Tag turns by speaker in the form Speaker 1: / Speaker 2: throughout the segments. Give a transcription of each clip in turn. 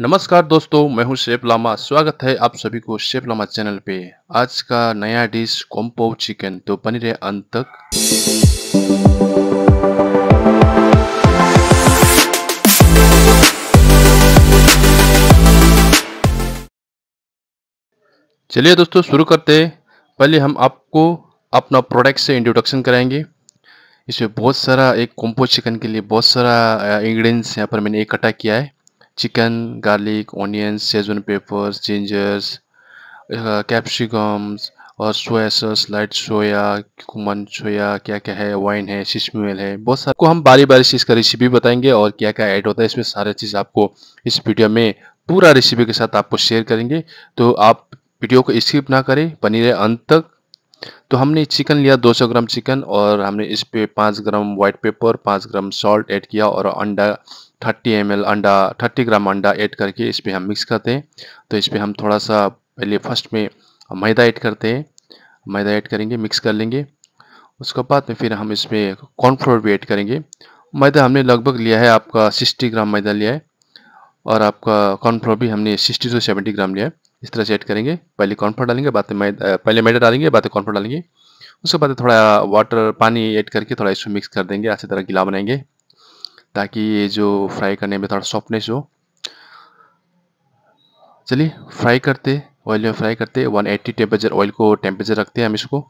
Speaker 1: नमस्कार दोस्तों मैं हूं शेप लामा स्वागत है आप सभी को शेप लामा चैनल पे आज का नया डिश कॉम्पो चिकन तो बनी रहे अंत तक चलिए दोस्तों शुरू करते हैं पहले हम आपको अपना प्रोडक्ट से इंट्रोडक्शन कराएंगे इसमें बहुत सारा एक कॉम्पो चिकन के लिए बहुत सारा इंग्रेडिएंट्स यहाँ पर मैंने इकट्ठा किया है chicken garlic onion Szechuan peppers gingers capsicums और soya sauce light soya common soya क्या क्या है वाइन है शिशमेल है बहुत सारे को हम बारी बारी से इसका रेसिपी बताएंगे और क्या क्या ऐड होता है इसमें सारे चीज़ आपको इस वीडियो में पूरा रेसिपी के साथ आपको शेयर करेंगे तो आप वीडियो को स्किप ना करें बनी रहे अंत तक तो हमने चिकन लिया 200 ग्राम चिकन और हमने इस पे 5 gram white pepper 5 gram salt add किया और अंडा 30 एम अंडा 30 ग्राम अंडा ऐड करके इस पर हम मिक्स करते हैं तो इस पर हम थोड़ा सा पहले फर्स्ट में मैदा ऐड करते हैं मैदा ऐड करेंगे मिक्स कर लेंगे उसके बाद में फिर हम इसमें कॉर्नफ्लोर भी ऐड करेंगे मैदा हमने लगभग लिया है आपका 60 ग्राम मैदा लिया है और आपका कॉर्नफ्लोर भी हमने 60 से 70 ग्राम लिया है इस तरह से ऐड करेंगे पहले कॉर्नफ्लोर डालेंगे बाद में पहले मैदा डालेंगे बाद में कॉर्नफ्लोर डालेंगे उसके बाद थोड़ा वाटर पानी ऐड करके थोड़ा इसमें मिक्स कर देंगे अच्छी तरह गिला बनाएंगे ताकि ये जो फ्राई करने में थोड़ा सॉफ्टनेस हो चलिए फ्राई करते ऑयल में फ्राई करते 180 टेम्परेचर ऑयल को टेम्परेचर रखते हैं हम इसको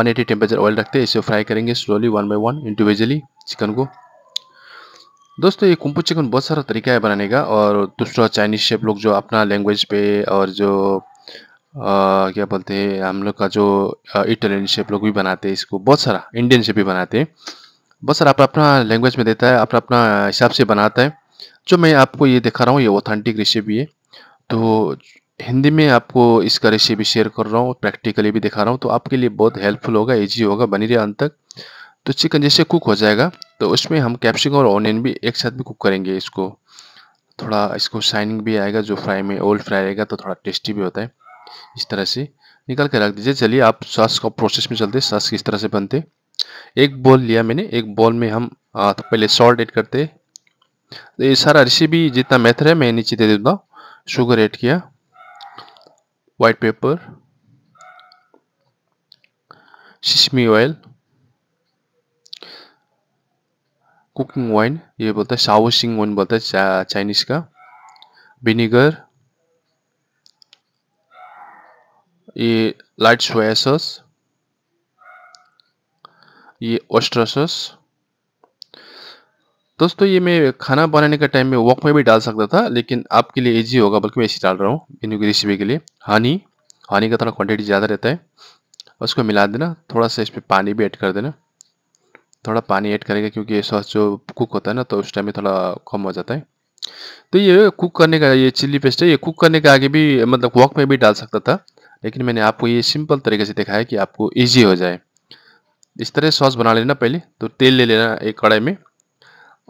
Speaker 1: 180 टेम्परेचर ऑयल रखते हैं इसे फ्राई करेंगे slowly one by one individually chicken को दोस्तों ये कुंपू चिकन बहुत सारा तरीका है बनाने का और दूसरा चाइनीज शेफ लोग जो अपना लैंग्वेज पे और जो आ, क्या बोलते हैं हम लोग का जो इटालियन शेफ लोग भी बनाते हैं इसको बहुत सारा इंडियन शेफ भी बनाते हैं बस सर आप अपना लैंग्वेज में देता है आप अपना हिसाब से बनाता है जो मैं आपको ये दिखा रहा हूँ ये ऑथेंटिक रेसिपी है तो हिंदी में आपको इसका रेसिपी शेयर कर रहा हूँ प्रैक्टिकली भी दिखा रहा हूँ तो आपके लिए बहुत हेल्पफुल होगा ईजी होगा बनी रहे अंत तक तो चिकन जैसे कुक हो जाएगा तो उसमें हम कैप्सिकम और ऑनियन भी एक साथ भी कुक करेंगे इसको थोड़ा इसको शाइनिंग भी आएगा जो फ्राई में ओल्ड फ्राई रहेगा तो थोड़ा टेस्टी भी होता है इस तरह से निकल के रख दीजिए चलिए आप सॉस का प्रोसेस में चलते सॉस किस तरह से बनते एक बॉल लिया मैंने एक बॉल में हम आ, तो पहले सॉल्ट ऐड करते तो ये सारा रेसिपी जितना मेथड है मैं नीचे दे हूँ शुगर ऐड किया white pepper sesame oil cooking wine ये बोलता है शावसिंग वाइन बोलता है चा, चाइनीज का विनीगर ये लाइट सोया सॉस ये सॉस दोस्तों ये मैं खाना बनाने के टाइम में वॉक में भी डाल सकता था लेकिन आपके लिए इजी होगा बल्कि मैं इसी डाल रहा हूँ इनकी रेसिपी के लिए हनी हनी का थोड़ा तो क्वांटिटी ज़्यादा रहता है उसको मिला देना थोड़ा सा इस पर पानी भी ऐड कर देना थोड़ा पानी ऐड करेगा क्योंकि ये सॉस जो कुक होता है ना तो उस टाइम में थोड़ा कम हो जाता है तो ये कुक करने का ये चिल्ली पेस्ट है ये कुक करने के आगे भी मतलब वॉक में भी डाल सकता था लेकिन मैंने आपको ये सिंपल तरीके से दिखाया कि आपको ईजी हो जाए इस तरह सॉस बना लेना पहले तो तेल ले लेना एक कढ़ाई में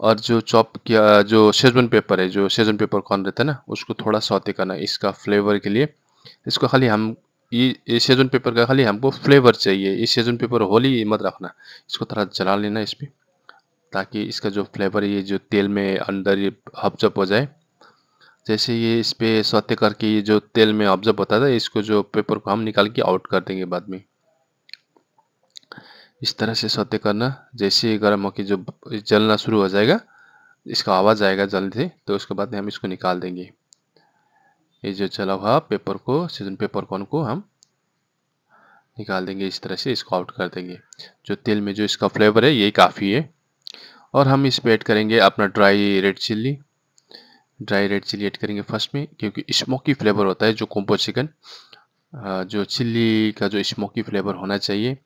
Speaker 1: और जो चॉप किया जो सेजवन पेपर है जो शेजवन पेपर कॉर्न रहता है ना उसको थोड़ा सौते करना इसका फ्लेवर के लिए इसको खाली हम ये सेजवन पेपर का खाली हमको फ्लेवर चाहिए ये सेजवन पेपर होली मत रखना इसको थोड़ा जला लेना इस पर ताकि इसका जो फ्लेवर ये जो तेल में अंदर ये हब्जब हो जाए जैसे ये इस पर सौते करके ये जो तेल में ऑब्जर्व होता था इसको जो पेपर को हम निकाल के आउट कर देंगे बाद में इस तरह से सत्य करना जैसे ही गर्म होकर जो जलना शुरू हो जाएगा इसका आवाज़ आएगा जल्दी से तो उसके बाद हम इसको निकाल देंगे ये जो चला हुआ पेपर को सीजन पेपर कॉन को हम निकाल देंगे इस तरह से इसको आउट कर देंगे जो तेल में जो इसका फ्लेवर है यही काफ़ी है और हम इस पर ऐड करेंगे अपना dry red chilli dry red chilli add करेंगे फर्स्ट में क्योंकि स्मोकी फ्लेवर होता है जो कोम्पो चिकन जो चिल्ली का जो स्मोकी फ्लेवर होना चाहिए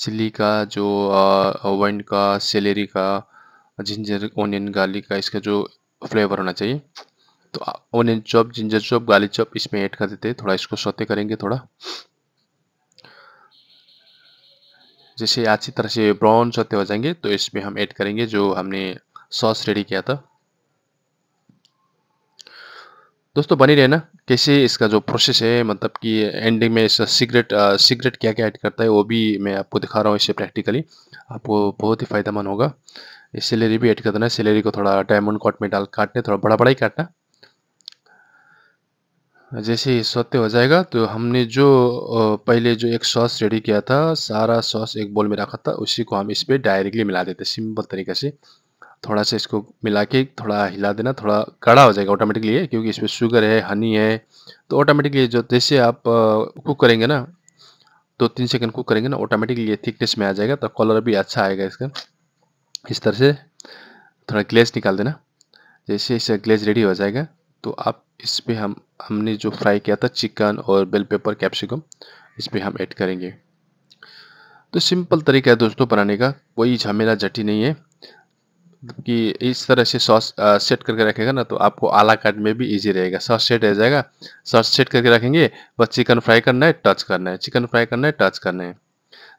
Speaker 1: चिल्ली का जो वन का सेलेरी का जिंजर ओनियन गार्लिक का इसका जो फ्लेवर होना चाहिए तो onion chop ginger chop garlic chop इसमें ऐड कर देते हैं थोड़ा इसको सोते करेंगे थोड़ा जैसे अच्छी तरह से ब्राउन सोते हो जाएंगे तो इसमें हम ऐड करेंगे जो हमने सॉस रेडी किया था दोस्तों बनी रहे ना कैसे इसका जो प्रोसेस है मतलब कि एंडिंग में इसका सिगरेट सिगरेट क्या क्या ऐड करता है वो भी मैं आपको दिखा रहा हूँ इससे प्रैक्टिकली आपको बहुत ही फ़ायदेमंद होगा इस सैलरी भी ऐड कर देना सैलरी को थोड़ा डायमंड कॉट में डाल काटना थोड़ा बड़ा बड़ा ही काटना जैसे ही सत्य हो जाएगा तो हमने जो पहले जो एक सॉस रेडी किया था सारा सॉस एक बोल में रखा था उसी को हम इस पर डायरेक्टली मिला देते सिंपल तरीके से थोड़ा सा इसको मिला के थोड़ा हिला देना थोड़ा कड़ा हो जाएगा ऑटोमेटिकली क्योंकि इसमें शुगर है हनी है तो ऑटोमेटिकली जो जैसे आप कुक करेंगे ना दो तीन सेकंड कुक करेंगे ना ऑटोमेटिकली ये थिकनेस में आ जाएगा तो कलर भी अच्छा आएगा इसका इस तरह से थोड़ा ग्लेज निकाल देना जैसे इसका ग्लेज रेडी हो जाएगा तो आप इस पर हम हमने जो फ्राई किया था चिकन और बेल पेपर कैप्सिकम इस पर हम ऐड करेंगे तो सिंपल तरीका है दोस्तों बनाने का कोई झमेला झटी नहीं है कि इस तरह से सॉस सेट करके रखेगा ना तो आपको आला काट में भी इजी रहेगा सॉस सेट रह जाएगा सॉस सेट करके रखेंगे बस चिकन फ्राई करना है टच करना है चिकन फ्राई करना है टच करना है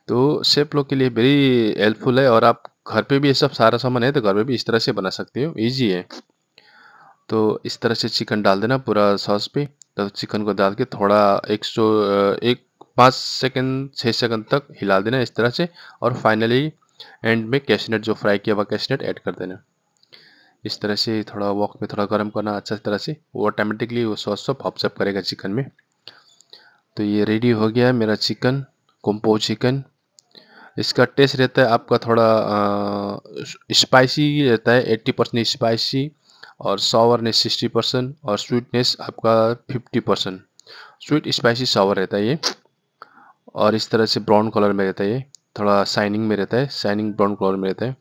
Speaker 1: तो सेफ लोग के लिए वेरी हेल्पफुल है और आप घर पे भी ये सब सारा सामान है तो घर पे भी इस तरह से बना सकते हो ईजी है तो इस तरह से चिकन डाल देना पूरा सॉस पे तो चिकन को डाल के थोड़ा एक सौ एक पाँच सेकेंड छः सेकेंड तक हिला देना इस तरह से और फाइनली एंड में कैशनट जो फ्राई किया हुआ कैशनट ऐड कर देना इस तरह से थोड़ा वॉक में थोड़ा गर्म करना अच्छा तरह से वो ऑटोमेटिकली वो सॉस सब हॉप्सअप करेगा चिकन में तो ये रेडी हो गया मेरा चिकन कुम्पो चिकन इसका टेस्ट रहता है आपका थोड़ा स्पाइसी रहता है एट्टी परसेंट स्पाइसी और सावरनेस सिक्सटी परसेंट और स्वीटनेस आपका fifty percent sweet spicy sour रहता है ये और इस तरह से ब्राउन कलर में रहता है ये थोड़ा शाइनिंग में रहता है शाइनिंग ब्राउन कलर में रहता है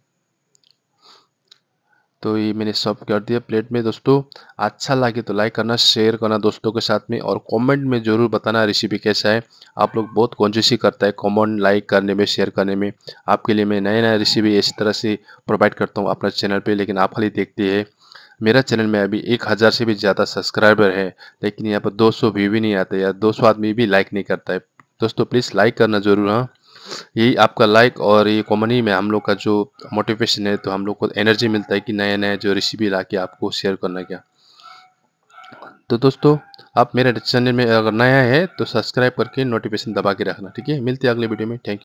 Speaker 1: तो ये मैंने सब कर दिया प्लेट में दोस्तों अच्छा लगे तो लाइक करना शेयर करना दोस्तों के साथ में और कमेंट में ज़रूर बताना रेसिपी कैसा है आप लोग बहुत कॉन्शियसी करता है कमेंट लाइक करने में शेयर करने में आपके लिए मैं नए नए रेसिपी इस तरह से प्रोवाइड करता हूँ अपना चैनल पर लेकिन आप खाली देखते हैं मेरा चैनल में अभी एक हज़ार से भी ज़्यादा सब्सक्राइबर है लेकिन यहाँ पर दो सौ व्यू भी नहीं आते या दो सौ आदमी भी लाइक नहीं करता है दोस्तों प्लीज़ लाइक करना ज़रूर हाँ यही आपका लाइक और ये कॉमनी में हम लोग का जो मोटिवेशन है तो हम लोग को एनर्जी मिलता है कि नए नए जो रेसिपी ला आपको शेयर करना क्या तो दोस्तों आप मेरे चैनल में अगर नया है तो सब्सक्राइब करके नोटिफिकेशन दबा के रखना ठीक है मिलते हैं अगले वीडियो में थैंक यू